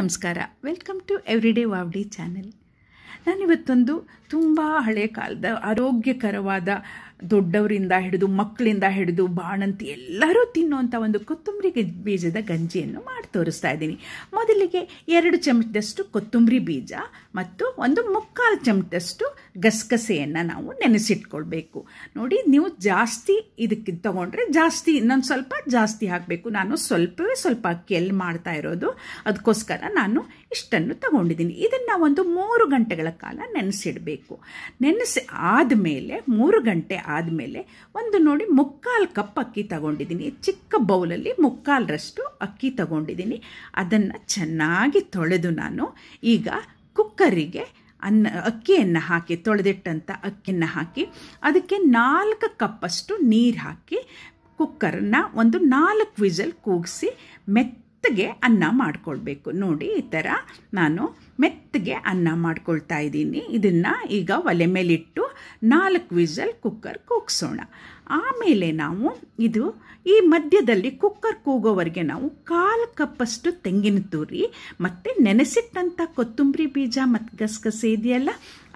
ನಮಸ್ಕಾರ welcome to everyday wow day channel ನಾನಿವತ್ತೊಂದು ತುಂಬ ಹಳೆಯ ಕಾಲದ ಆರೋಗ್ಯಕರವಾದ ದೊಡ್ಡವರಿಂದ ಹಿಡಿದು ಮಕ್ಕಳಿಂದ ಹಿಡಿದು ಬಾಣಂತಿ ಎಲ್ಲರೂ ತಿನ್ನುವಂಥ ಒಂದು ಕೊತ್ತಂಬರಿ ಬೀಜದ ಗಂಜಿಯನ್ನು ಮಾಡಿ ತೋರಿಸ್ತಾ ಇದ್ದೀನಿ ಮೊದಲಿಗೆ ಎರಡು ಚಮಚದಷ್ಟು ಕೊತ್ತಂಬರಿ ಬೀಜ ಮತ್ತು ಒಂದು ಮುಕ್ಕಾಲು ಚಮಚದಷ್ಟು ಗಸಗಸೆಯನ್ನು ನಾವು ನೆನೆಸಿಟ್ಕೊಳ್ಬೇಕು ನೋಡಿ ನೀವು ಜಾಸ್ತಿ ಇದಕ್ಕೆ ತೊಗೊಂಡ್ರೆ ಜಾಸ್ತಿ ಇನ್ನೊಂದು ಸ್ವಲ್ಪ ಜಾಸ್ತಿ ಹಾಕಬೇಕು ನಾನು ಸ್ವಲ್ಪವೇ ಸ್ವಲ್ಪ ಅಕ್ಕಿಯಲ್ಲಿ ಮಾಡ್ತಾ ಇರೋದು ಅದಕ್ಕೋಸ್ಕರ ನಾನು ಇಷ್ಟನ್ನು ತಗೊಂಡಿದ್ದೀನಿ ಇದನ್ನು ಒಂದು ಮೂರು ಗಂಟೆಗಳ ಕಾಲ ನೆನೆಸಿಡಬೇಕು ನೆನೆಸಿ ಆದಮೇಲೆ ಮೂರು ಗಂಟೆ ಆದಮೇಲೆ ಒಂದು ನೋಡಿ ಮುಕ್ಕಾಲು ಕಪ್ ಅಕ್ಕಿ ತಗೊಂಡಿದ್ದೀನಿ ಚಿಕ್ಕ ಬೌಲಲ್ಲಿ ಮುಕ್ಕಾಲರಷ್ಟು ಅಕ್ಕಿ ತಗೊಂಡಿದ್ದೀನಿ ಅದನ್ನು ಚೆನ್ನಾಗಿ ತೊಳೆದು ನಾನು ಈಗ ಕುಕ್ಕರಿಗೆ ಅನ್ನ ಅಕ್ಕಿಯನ್ನು ಹಾಕಿ ತೊಳೆದಿಟ್ಟಂಥ ಅಕ್ಕಿಯನ್ನು ಹಾಕಿ ಅದಕ್ಕೆ ನಾಲ್ಕು ಕಪ್ಪಷ್ಟು ನೀರು ಹಾಕಿ ಕುಕ್ಕರ್ನ ಒಂದು ನಾಲ್ಕು ವಿಜಲ್ ಕೂಗಿಸಿ ಮೆತ್ತಗೆ ಅನ್ನ ಮಾಡಿಕೊಳ್ಬೇಕು ನೋಡಿ ಈ ಥರ ನಾನು ಮೆತ್ತಗೆ ಅನ್ನ ಮಾಡ್ಕೊಳ್ತಾ ಇದ್ದೀನಿ ಇದನ್ನು ಈಗ ಒಲೆ ಮೇಲಿಟ್ಟು ನಾಲ್ಕು ವಿಸಲ್ ಕುಕ್ಕರ್ ಕೂಗಿಸೋಣ ಆಮೇಲೆ ನಾವು ಇದು ಈ ಮಧ್ಯದಲ್ಲಿ ಕುಕ್ಕರ್ ಕೂಗೋವರೆಗೆ ನಾವು ಕಾಲು ಕಪ್ಪಷ್ಟು ತೆಂಗಿನ ತುರಿ ಮತ್ತು ನೆನೆಸಿಟ್ಟಂಥ ಕೊತ್ತಂಬರಿ ಬೀಜ ಮತ್ತು ಗಸಗಸೆ ಇದೆಯಲ್ಲ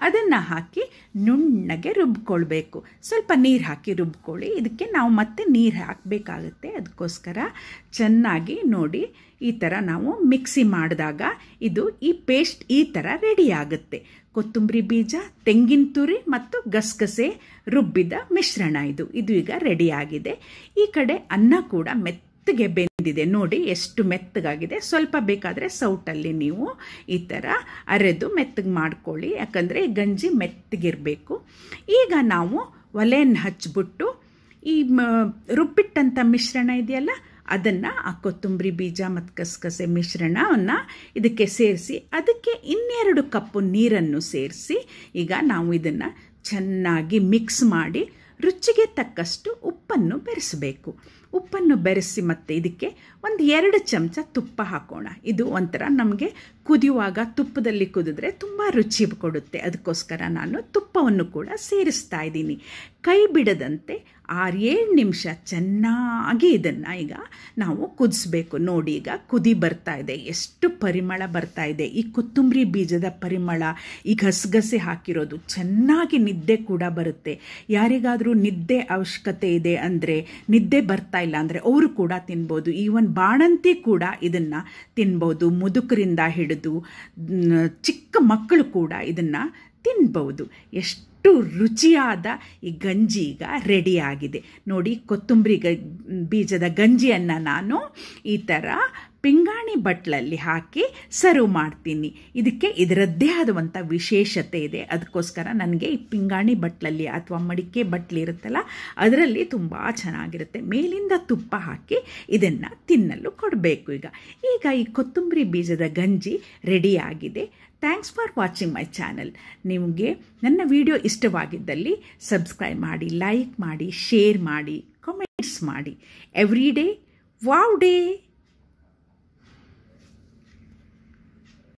ಅದನ್ನು ಹಾಕಿ ನುಣ್ಣಗೆ ರುಬ್ಕೊಳ್ಬೇಕು ಸ್ವಲ್ಪ ನೀರು ಹಾಕಿ ರುಬ್ಕೊಳ್ಳಿ ಇದಕ್ಕೆ ನಾವು ಮತ್ತೆ ನೀರು ಹಾಕಬೇಕಾಗುತ್ತೆ ಅದಕ್ಕೋಸ್ಕರ ಚೆನ್ನಾಗಿ ನೋಡಿ ಈ ಥರ ನಾವು ಮಿಕ್ಸಿ ಮಾಡಿದಾಗ ಇದು ಈ ಪೇಸ್ಟ್ ಈ ಥರ ರೆಡಿ ಆಗುತ್ತೆ ಕೊತ್ತಂಬರಿ ಬೀಜ ತೆಂಗಿನ ತುರಿ ಮತ್ತು ಗಸಗಸೆ ರುಬ್ಬಿದ ಮಿಶ್ರಣ ಇದು ಇದು ಈಗ ರೆಡಿಯಾಗಿದೆ ಈ ಕಡೆ ಅನ್ನ ಕೂಡ ಮೆತ್ತಗೆ ಬೆಂದಿದೆ ನೋಡಿ ಎಷ್ಟು ಮೆತ್ತಗಾಗಿದೆ ಸ್ವಲ್ಪ ಬೇಕಾದರೆ ಸೌಟಲ್ಲಿ ನೀವು ಈ ಥರ ಅರೆದು ಮೆತ್ತಗೆ ಮಾಡ್ಕೊಳ್ಳಿ ಯಾಕಂದರೆ ಗಂಜಿ ಮೆತ್ತಗಿರಬೇಕು ಈಗ ನಾವು ಒಲೆಯನ್ನು ಹಚ್ಚಿಬಿಟ್ಟು ಈ ರುಬ್ಬಿಟ್ಟಂಥ ಮಿಶ್ರಣ ಇದೆಯಲ್ಲ ಅದನ್ನು ಆ ಕೊತ್ತಂಬರಿ ಬೀಜ ಮತ್ತು ಕಸಕಸೆ ಮಿಶ್ರಣವನ್ನು ಇದಕ್ಕೆ ಸೇರಿಸಿ ಅದಕ್ಕೆ ಇನ್ನೆರಡು ಕಪ್ಪು ನೀರನ್ನು ಸೇರಿಸಿ ಈಗ ನಾವು ಇದನ್ನು ಚೆನ್ನಾಗಿ ಮಿಕ್ಸ್ ಮಾಡಿ ರುಚಿಗೆ ತಕ್ಕಷ್ಟು ಉಪ್ಪನ್ನು ಬೆರೆಸಬೇಕು ಉಪ್ಪನ್ನು ಬೆರೆಸಿ ಮತ್ತೆ ಇದಕ್ಕೆ ಒಂದು ಎರಡು ಚಮಚ ತುಪ್ಪ ಹಾಕೋಣ ಇದು ಒಂಥರ ನಮಗೆ ಕುದಿಯುವಾಗ ತುಪ್ಪದಲ್ಲಿ ಕುದಿದ್ರೆ ತುಂಬ ರುಚಿ ಕೊಡುತ್ತೆ ಅದಕ್ಕೋಸ್ಕರ ನಾನು ತುಪ್ಪವನ್ನು ಕೂಡ ಸೇರಿಸ್ತಾ ಇದ್ದೀನಿ ಕೈ ಬಿಡದಂತೆ ಆರು ಏಳು ನಿಮಿಷ ಚೆನ್ನಾಗಿ ಇದನ್ನು ಈಗ ನಾವು ಕುದಿಸ್ಬೇಕು ನೋಡಿ ಈಗ ಕುದಿ ಬರ್ತಾ ಇದೆ ಎಷ್ಟು ಪರಿಮಳ ಬರ್ತಾ ಇದೆ ಈ ಕೊತ್ತಂಬರಿ ಬೀಜದ ಪರಿಮಳ ಈ ಗಸಗಸೆ ಹಾಕಿರೋದು ಚೆನ್ನಾಗಿ ನಿದ್ದೆ ಕೂಡ ಬರುತ್ತೆ ಯಾರಿಗಾದರೂ ನಿದ್ದೆ ಅವಶ್ಯಕತೆ ಇದೆ ಅಂದರೆ ನಿದ್ದೆ ಬರ್ತಾ ಇಲ್ಲ ಅಂದರೆ ಅವರು ಕೂಡ ತಿನ್ಬೋದು ಈವನ್ ಬಾಣಂತಿ ಕೂಡ ಇದನ್ನು ತಿನ್ಬೋದು ಮುದುಕರಿಂದ ಹಿಡಿದು ಚಿಕ್ಕ ಮಕ್ಕಳು ಕೂಡ ಇದನ್ನು ತಿನ್ಬೋದು ಎಷ್ಟು ರುಚಿಯಾದ ಈ ಗಂಜಿ ಈಗ ರೆಡಿಯಾಗಿದೆ ನೋಡಿ ಕೊತ್ತಂಬರಿ ಬೀಜದ ಗಂಜಿಯನ್ನು ನಾನು ಈ ಥರ ಪಿಂಗಾಣಿ ಬಟ್ಲಲ್ಲಿ ಹಾಕಿ ಸರ್ವ್ ಮಾಡ್ತೀನಿ ಇದಕ್ಕೆ ಇದರದ್ದೇ ಆದಂಥ ವಿಶೇಷತೆ ಇದೆ ಅದಕ್ಕೋಸ್ಕರ ನನಗೆ ಈ ಪಿಂಗಾಣಿ ಬಟ್ಲಲ್ಲಿ ಅಥವಾ ಮಡಿಕೆ ಬಟ್ಲಿ ಇರುತ್ತಲ್ಲ ಅದರಲ್ಲಿ ತುಂಬ ಚೆನ್ನಾಗಿರುತ್ತೆ ಮೇಲಿಂದ ತುಪ್ಪ ಹಾಕಿ ಇದನ್ನು ತಿನ್ನಲು ಕೊಡಬೇಕು ಈಗ ಈಗ ಈ ಕೊತ್ತಂಬರಿ ಬೀಜದ ಗಂಜಿ ರೆಡಿಯಾಗಿದೆ thanks for watching my channel ನಿಮಗೆ ನನ್ನ ವಿಡಿಯೋ ಇಷ್ಟವಾಗಿದ್ದಲ್ಲಿ ಸಬ್ಸ್ಕ್ರೈಬ್ ಮಾಡಿ ಲೈಕ್ ಮಾಡಿ ಶೇರ್ ಮಾಡಿ ಕಮೆಂಟ್ಸ್ ಮಾಡಿ ಎವ್ರಿ ಡೇ ವಾವ್ ಡೇ